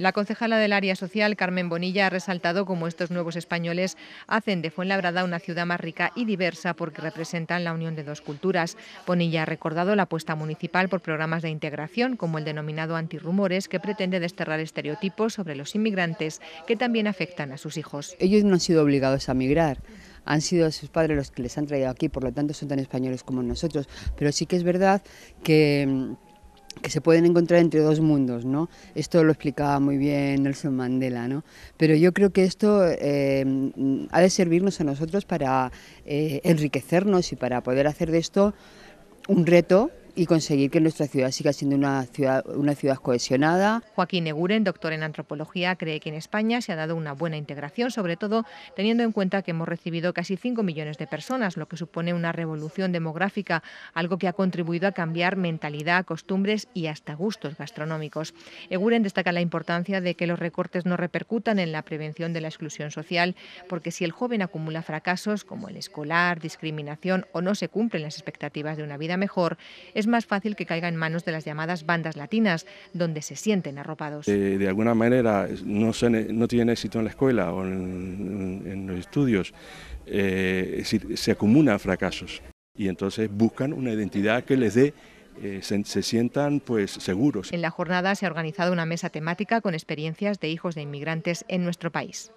La concejala del área social, Carmen Bonilla, ha resaltado cómo estos nuevos españoles hacen de Fuenlabrada una ciudad más rica y diversa porque representan la unión de dos culturas. Bonilla ha recordado la apuesta municipal por programas de integración, como el denominado Antirrumores, que pretende desterrar estereotipos sobre los inmigrantes que también afectan a sus hijos. Ellos no han sido obligados a migrar han sido sus padres los que les han traído aquí, por lo tanto son tan españoles como nosotros. Pero sí que es verdad que que se pueden encontrar entre dos mundos, ¿no? Esto lo explicaba muy bien Nelson Mandela, ¿no? Pero yo creo que esto eh, ha de servirnos a nosotros para eh, enriquecernos y para poder hacer de esto un reto y conseguir que nuestra ciudad siga siendo una ciudad, una ciudad cohesionada. Joaquín Eguren, doctor en antropología, cree que en España se ha dado una buena integración, sobre todo teniendo en cuenta que hemos recibido casi 5 millones de personas, lo que supone una revolución demográfica, algo que ha contribuido a cambiar mentalidad, costumbres y hasta gustos gastronómicos. Eguren destaca la importancia de que los recortes no repercutan en la prevención de la exclusión social, porque si el joven acumula fracasos como el escolar, discriminación o no se cumplen las expectativas de una vida mejor, es más fácil que caiga en manos de las llamadas bandas latinas, donde se sienten arropados. Eh, de alguna manera no, tienen éxito en la escuela o en, los estudios, eh, se acumulan fracasos y entonces buscan una identidad que les dé eh, se, sientan pues seguros. En la jornada se ha organizado una mesa temática con experiencias de hijos de inmigrantes en nuestro país.